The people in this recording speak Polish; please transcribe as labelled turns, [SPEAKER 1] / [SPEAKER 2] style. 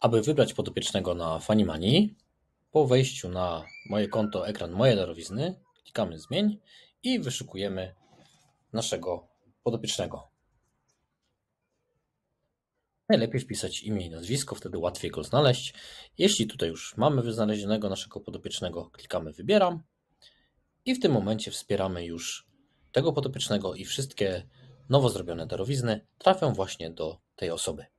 [SPEAKER 1] Aby wybrać podopiecznego na Mani, po wejściu na moje konto ekran moje darowizny, klikamy zmień i wyszukujemy naszego podopiecznego. Najlepiej wpisać imię i nazwisko, wtedy łatwiej go znaleźć. Jeśli tutaj już mamy wyznalezionego naszego podopiecznego, klikamy wybieram i w tym momencie wspieramy już tego podopiecznego i wszystkie nowo zrobione darowizny trafią właśnie do tej osoby.